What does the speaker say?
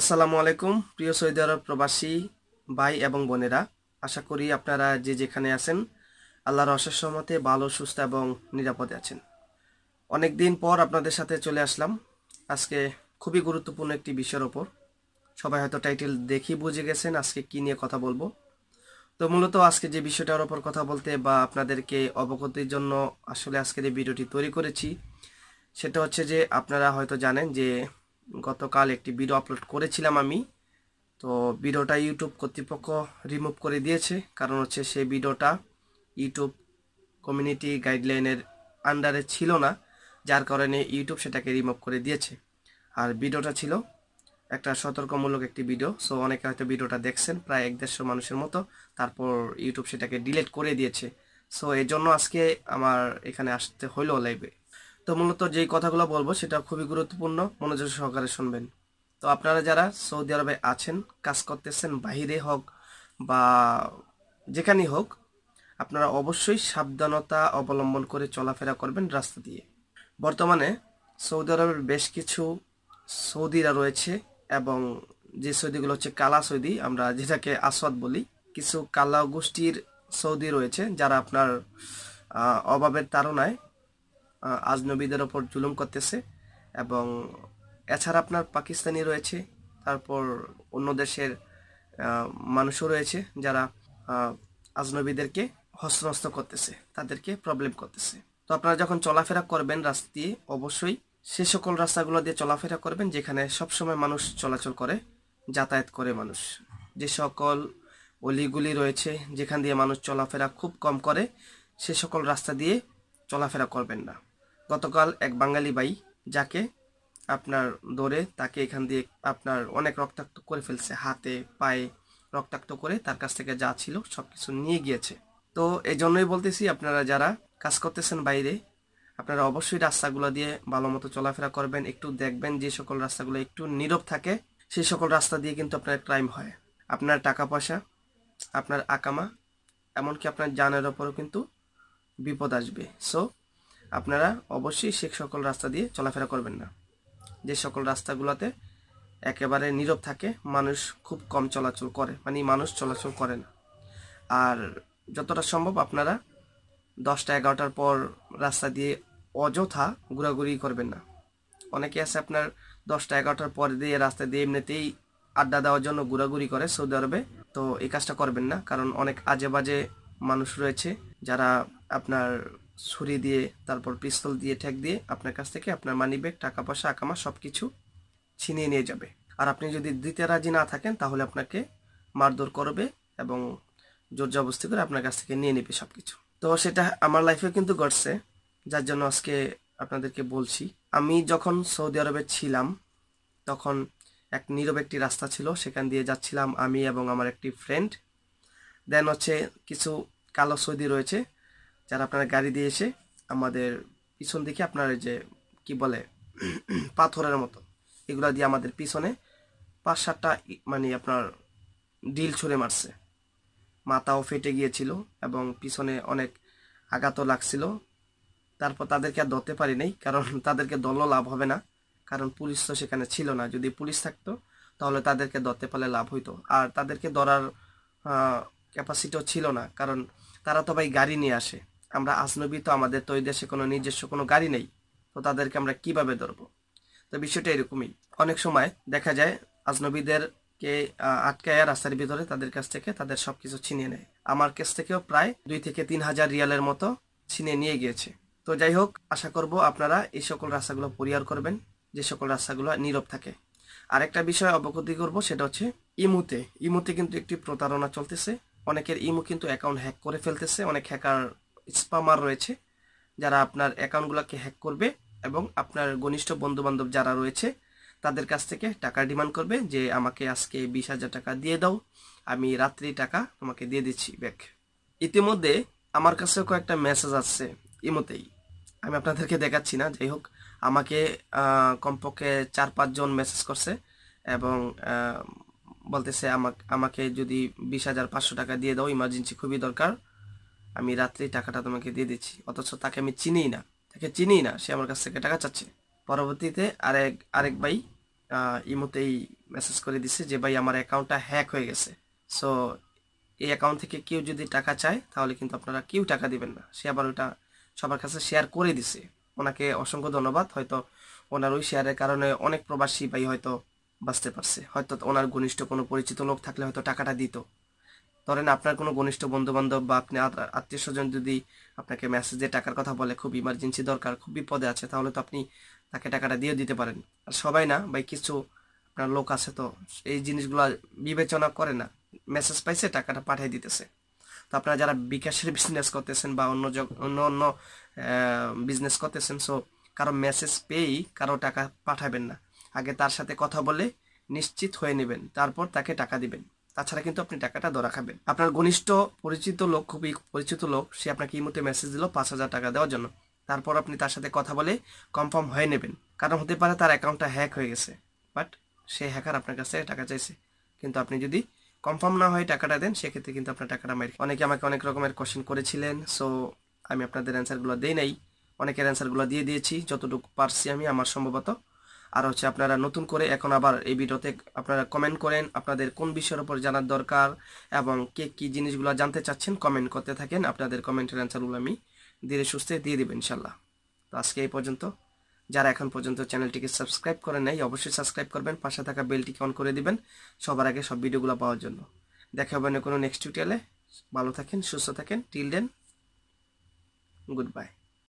আসসালামু আলাইকুম প্রিয় সৌদি আরব প্রবাসী ভাই এবং বোনেরা আশা করি আপনারা যে যেখানে আছেন আল্লাহর অশেষ মতে ভালো সুস্থ এবং নিরাপদে আছেন অনেক দিন পর আপনাদের সাথে চলে আসলাম আজকে খুবই গুরুত্বপূর্ণ একটি বিষয়ের ওপর সবাই হয়তো টাইটেল দেখি বুঝে গেছেন আজকে কি নিয়ে কথা বলবো তো মূলত আজকে যে বিষয়টার ওপর কথা বলতে বা আপনাদেরকে অবগতির জন্য আসলে আজকে যে ভিডিওটি তৈরি করেছি সেটা হচ্ছে যে আপনারা হয়তো জানেন যে গতকাল একটি ভিডিও আপলোড করেছিলাম আমি তো ভিডিওটা ইউটিউব কর্তৃপক্ষ রিমুভ করে দিয়েছে কারণ হচ্ছে সেই ভিডিওটা ইউটিউব কমিউনিটি গাইডলাইনের আন্ডারে ছিল না যার কারণে ইউটিউব সেটাকে রিমুভ করে দিয়েছে আর ভিডিওটা ছিল একটা সতর্কমূলক একটি ভিডিও সো অনেকে হয়তো ভিডিওটা দেখছেন প্রায় এক দেড়শো মানুষের মতো তারপর ইউটিউব সেটাকে ডিলেট করে দিয়েছে সো এর জন্য আজকে আমার এখানে আসতে হলো লাইভে তো মূলত যে কথাগুলো বলবো সেটা খুবই গুরুত্বপূর্ণ মনোযোগ সহকারে শুনবেন তো আপনারা যারা সৌদি আরবে আছেন কাজ করতেছেন বাহিরে হোক বা যেখানেই হোক আপনারা অবশ্যই সাবধানতা অবলম্বন করে চলাফেরা করবেন রাস্তা দিয়ে বর্তমানে সৌদি আরবের বেশ কিছু সৌদিরা রয়েছে এবং যে সৌদিগুলো হচ্ছে কালা সৌদি আমরা যেটাকে আসাদ বলি কিছু কালা গোষ্ঠীর সৌদি রয়েছে যারা আপনার অভাবের তারণায় আজনবীদের ওপর জুলুম করতেছে এবং এছাড়া আপনার পাকিস্তানি রয়েছে তারপর অন্য দেশের মানুষও রয়েছে যারা আজনবীদেরকে হস্তস্ত করতেছে তাদেরকে প্রবলেম করতেছে তো আপনারা যখন চলাফেরা করবেন রাস্তা দিয়ে অবশ্যই সে সকল রাস্তাগুলো দিয়ে চলাফেরা করবেন যেখানে সবসময় মানুষ চলাচল করে যাতায়াত করে মানুষ যে সকল অলিগুলি রয়েছে যেখান দিয়ে মানুষ চলাফেরা খুব কম করে সে সকল রাস্তা দিয়ে চলাফেরা করবেন না গতকাল এক বাঙালি বাই যাকে আপনার দৌড়ে তাকে এখান দিয়ে আপনার অনেক রক্তাক্ত করে ফেলছে হাতে পায়ে রক্তাক্ত করে তার কাছ থেকে যা ছিল সব কিছু নিয়ে গিয়েছে তো এই জন্যই বলতেছি আপনারা যারা কাজ করতেছেন বাইরে আপনারা অবশ্যই রাস্তাগুলো দিয়ে ভালো মতো চলাফেরা করবেন একটু দেখবেন যে সকল রাস্তাগুলো একটু নীরব থাকে সেই সকল রাস্তা দিয়ে কিন্তু আপনার ক্রাইম হয় আপনার টাকা পয়সা আপনার আকামা এমনকি আপনার জানের ওপরও কিন্তু বিপদ আসবে সো আপনারা অবশ্যই সে সকল রাস্তা দিয়ে চলাফেরা করবেন না যে সকল রাস্তাগুলোতে একেবারে নীরব থাকে মানুষ খুব কম চলাচল করে মানে মানুষ চলাচল করে না আর যতটা সম্ভব আপনারা দশটা এগারোটার পর রাস্তা দিয়ে অযথা ঘোরাঘুরি করবেন না অনেকে আছে আপনার দশটা এগারোটার পর দিয়ে রাস্তা দিয়ে এমনিতেই আড্ডা দেওয়ার জন্য ঘোরাঘুরি করে সৌদি আরবে তো এই কাজটা করবেন না কারণ অনেক আজে বাজে মানুষ রয়েছে যারা আপনার ছুরি দিয়ে তারপর পিস্তল দিয়ে ঠেক দিয়ে আপনার কাছ থেকে আপনার মানি ব্যাগ টাকা পয়সা আকামা সব কিছু ছিনিয়ে নিয়ে যাবে আর আপনি যদি দিতে রাজি না থাকেন তাহলে আপনাকে মারধর করবে এবং জোর জবস্তি করে আপনার কাছ থেকে নিয়ে নেবে সব কিছু তো সেটা আমার লাইফেও কিন্তু ঘটছে যার জন্য আজকে আপনাদেরকে বলছি আমি যখন সৌদি আরবে ছিলাম তখন এক নীরব একটি রাস্তা ছিল সেখান দিয়ে যাচ্ছিলাম আমি এবং আমার একটি ফ্রেন্ড দেন হচ্ছে কিছু কালো সৌদি রয়েছে যারা আপনারা গাড়ি দিয়ে এসে আমাদের পিছন দিকে আপনার যে কি বলে পাথরের মতো এগুলা দিয়ে আমাদের পিছনে পাঁচ সাতটা মানে আপনার ডিল ছুঁড়ে মারছে মাথাও ফেটে গিয়েছিল এবং পিছনে অনেক আঘাতও লাগছিল তারপর তাদেরকে আর ধরতে পারি নাই কারণ তাদেরকে দলও লাভ হবে না কারণ পুলিশ তো সেখানে ছিল না যদি পুলিশ থাকতো তাহলে তাদেরকে ধরতে পারলে লাভ হইতো আর তাদেরকে ধরার ক্যাপাসিটিও ছিল না কারণ তারা তো ভাই গাড়ি নিয়ে আসে আমরা আজনবী তো আমাদের তো ওই দেশে কোনো নিজস্ব কোনো গাড়ি নেই তো তাদেরকে আমরা কিভাবে ধরবো তো বিষয়টা এরকমই অনেক সময় দেখা যায় আজনবীদেরকে আটকায় রাস্তার ভিতরে তাদের কাছ থেকে তাদের সব কিছু ছিনিয়ে নেয় আমার কাছ থেকেও প্রায় দুই থেকে তিন হাজার রিয়ালের মতো ছিনিয়ে নিয়ে গিয়েছে তো যাই হোক আশা করব আপনারা এই সকল রাস্তাগুলো পরিহার করবেন যে সকল রাস্তাগুলো নীরব থাকে আর একটা বিষয় অবগতি করব সেটা হচ্ছে ইমুতে ইমুতে কিন্তু একটি প্রতারণা চলতেছে অনেকের ইমু কিন্তু অ্যাকাউন্ট হ্যাক করে ফেলতেছে অনেক হ্যাকার স্পামার রয়েছে যারা আপনার অ্যাকাউন্টগুলোকে হ্যাক করবে এবং আপনার ঘনিষ্ঠ বন্ধুবান্ধব যারা রয়েছে তাদের কাছ থেকে টাকা ডিমান্ড করবে যে আমাকে আজকে বিশ হাজার টাকা দিয়ে দাও আমি রাত্রি টাকা তোমাকে দিয়ে দিচ্ছি ব্যাক ইতিমধ্যে আমার কাছেও কয়েকটা মেসেজ আসছে ইমতেই আমি আপনাদেরকে দেখাচ্ছি না যাই হোক আমাকে কমপক্ষে চার পাঁচজন মেসেজ করছে এবং বলতেছে আমাকে আমাকে যদি বিশ হাজার পাঁচশো টাকা দিয়ে দাও ইমার্জেন্সি খুবই দরকার আমি রাত্রি টাকাটা তোমাকে দিয়ে দিচ্ছি অথচ তাকে আমি চিনিই না তাকে চিনিই না সে আমার কাছ থেকে টাকা চাচ্ছে পরবর্তীতে আরেক আরেক ভাই ইমোতেই মেসেজ করে দিছে যে ভাই আমার অ্যাকাউন্টটা হ্যাক হয়ে গেছে সো এই অ্যাকাউন্ট থেকে কেউ যদি টাকা চায় তাহলে কিন্তু আপনারা কেউ টাকা দিবেন না সে আবার ওটা সবার কাছে শেয়ার করে দিছে ওনাকে অসংখ্য ধন্যবাদ হয়তো ওনার ওই শেয়ারের কারণে অনেক প্রবাসী ভাই হয়তো বাঁচতে পারছে হয়তো ওনার ঘনিষ্ঠ কোনো পরিচিত লোক থাকলে হয়তো টাকাটা দিত ধরেন আপনার কোনো ঘনিষ্ঠ বন্ধুবান্ধব বা আপনি আত্মীয় স্বজন যদি আপনাকে মেসেজে টাকার কথা বলে খুব ইমার্জেন্সি দরকার খুব বিপদে আছে তাহলে তো আপনি তাকে টাকাটা দিয়ে দিতে পারেন আর সবাই না বা কিছু আপনার লোক আছে তো এই জিনিসগুলো বিবেচনা করে না মেসেজ পাইছে টাকাটা পাঠিয়ে দিতেছে তো আপনারা যারা বিকাশের বিজনেস করতেছেন বা অন্য অন্য অন্য বিজনেস করতেছেন সো কারো মেসেজ পেয়েই কারো টাকা পাঠাবেন না আগে তার সাথে কথা বলে নিশ্চিত হয়ে নেবেন তারপর তাকে টাকা দিবেন তাছাড়া কিন্তু আপনি টাকাটা ধরা খাবেন আপনার ঘনিষ্ঠ পরিচিত লোক খুবই পরিচিত লোক সে আপনাকে মুহূর্তে মেসেজ দিল পাঁচ হাজার টাকা দেওয়ার জন্য তারপর আপনি তার সাথে কথা বলে কনফার্ম হয়ে নেবেন কারণ হতে পারে তার অ্যাকাউন্টটা হ্যাক হয়ে গেছে বাট সে হ্যাকার আপনার কাছে টাকা চাইছে কিন্তু আপনি যদি কনফার্ম না হয় টাকাটা দেন সেক্ষেত্রে কিন্তু আপনার টাকাটা মারি অনেকে আমাকে অনেক রকমের কোশ্চেন করেছিলেন সো আমি আপনাদের অ্যান্সারগুলো দেই নাই অনেকের অ্যান্সারগুলো দিয়ে দিয়েছি যতটুকু পারছি আমি আমার সম্ভবত আর হচ্ছে আপনারা নতুন করে এখন আবার এই ভিডিওতে আপনারা কমেন্ট করেন আপনাদের কোন বিষয়ের উপর জানার দরকার এবং কে কি জিনিসগুলো জানতে চাচ্ছেন কমেন্ট করতে থাকেন আপনাদের কমেন্টের অ্যান্সারগুলো আমি ধীরে সুস্থে দিয়ে দেবেন ইনশাল্লাহ তো আজকে এই পর্যন্ত যারা এখন পর্যন্ত চ্যানেলটিকে সাবস্ক্রাইব করেন নাই অবশ্যই সাবস্ক্রাইব করবেন পাশে থাকা বেলটিকে অন করে দিবেন সবার আগে সব ভিডিওগুলো পাওয়ার জন্য দেখা হবে না কোনো নেক্সট টিউটোরিয়ালে ভালো থাকেন সুস্থ থাকেন টিল দেন গুড বাই